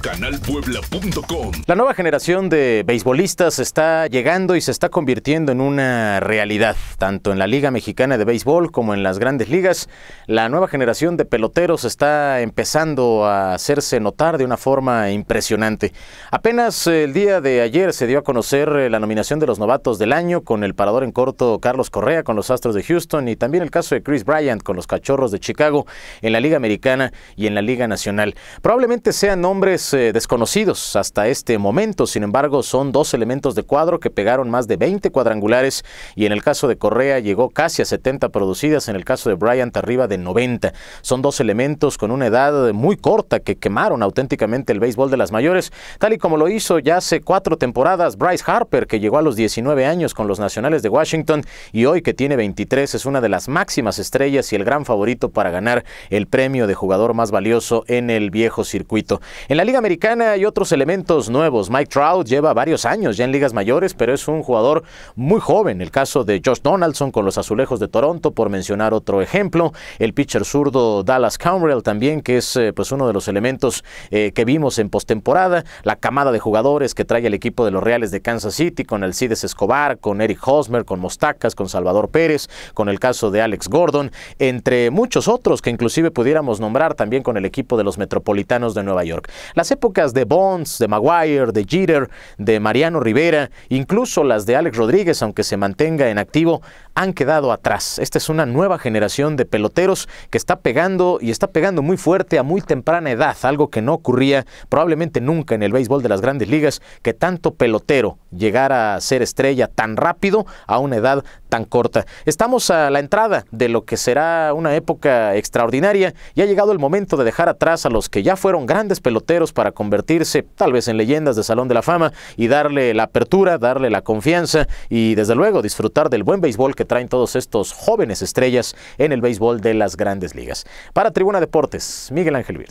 canalpuebla.com. La nueva generación de beisbolistas está llegando y se está convirtiendo en una realidad, tanto en la Liga Mexicana de Béisbol como en las grandes ligas. La nueva generación de peloteros está empezando a hacerse notar de una forma impresionante. Apenas eh, el día de ayer se dio a conocer eh, la nominación de los novatos del año con el parador en corto Carlos Correa con los Astros de Houston y también el caso de Chris Bryant con los Cachorros de Chicago en la Liga Americana y en la Liga Nacional. Probablemente sean nombres eh, desconocidos hasta este momento, sin embargo son dos elementos de cuadro que pegaron más de 20 cuadrangulares y en el caso de Correa llegó casi a 70 producidas, en el caso de Bryant arriba de 90. Son dos elementos con una edad muy corta que quemaron auténticamente el béisbol de las mayores, tal y como lo hizo ya hace cuatro temporadas Bryce Harper, que llegó a los 19 años con los Nacionales de Washington y hoy que tiene 23 es una de las máximas estrellas y el gran favorito para ganar el premio de jugador más valioso en el viejo circuito. En la Liga Americana y otros elementos nuevos. Mike Trout lleva varios años ya en ligas mayores, pero es un jugador muy joven. El caso de Josh Donaldson con los Azulejos de Toronto, por mencionar otro ejemplo. El pitcher zurdo Dallas Camrell también, que es eh, pues uno de los elementos eh, que vimos en postemporada. La camada de jugadores que trae el equipo de los Reales de Kansas City con Alcides Escobar, con Eric Hosmer, con Mostacas, con Salvador Pérez, con el caso de Alex Gordon, entre muchos otros que inclusive pudiéramos nombrar también con el equipo de los Metropolitanos de Nueva York épocas de Bonds, de Maguire, de Jeter, de Mariano Rivera, incluso las de Alex Rodríguez, aunque se mantenga en activo, han quedado atrás. Esta es una nueva generación de peloteros que está pegando y está pegando muy fuerte a muy temprana edad, algo que no ocurría probablemente nunca en el béisbol de las grandes ligas, que tanto pelotero llegara a ser estrella tan rápido a una edad tan corta. Estamos a la entrada de lo que será una época extraordinaria y ha llegado el momento de dejar atrás a los que ya fueron grandes peloteros para convertirse tal vez en leyendas de Salón de la Fama y darle la apertura, darle la confianza y desde luego disfrutar del buen béisbol que traen todos estos jóvenes estrellas en el béisbol de las grandes ligas. Para Tribuna Deportes, Miguel Ángel Vir.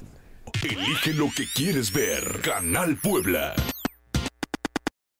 Elige lo que quieres ver, Canal Puebla.